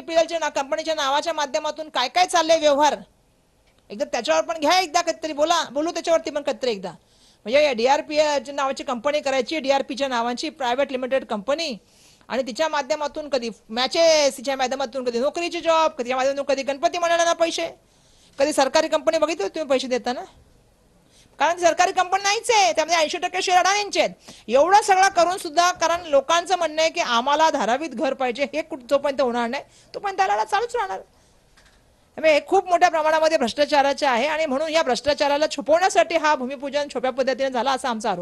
पीपीएलच्या ना कंपनीच्या नावाच्या माध्यमातून काय काय चाललंय व्यवहार एकदा त्याच्यावर पण घ्या एकदा कधीतरी बोला बोलू त्याच्यावरती पण कधीतरी एकदा म्हणजे डी आर पी नावाची कंपनी करायची डी आर पीच्या नावाची प्रायव्हेट लिमिटेड कंपनी आणि तिच्या माध्यमातून कधी मॅचेस तिच्या माध्यमातून कधी नोकरीचे जॉब कधी माध्यमातून कधी गणपती मंडळांना पैसे कधी सरकारी कंपनी बघितली तुम्ही पैसे देताना कारण सरकारी कंपनी नाहीच आहे त्यामध्ये ऐंशी टक्के शेअर अडाणींचे आहेत एवढं सगळं करून सुद्धा कारण लोकांचं म्हणणं आहे की आम्हाला धारावीत घर पाहिजे हे जोपर्यंत होणार नाही तोपर्यंत त्याला चालूच राहणार हे खूप मोठ्या प्रमाणामध्ये भ्रष्टाचाराचे आहे आणि म्हणून या भ्रष्टाचाराला छुपवण्यासाठी हा भूमिपूजन छोप्या पद्धतीने झाला असा आमचा आरोप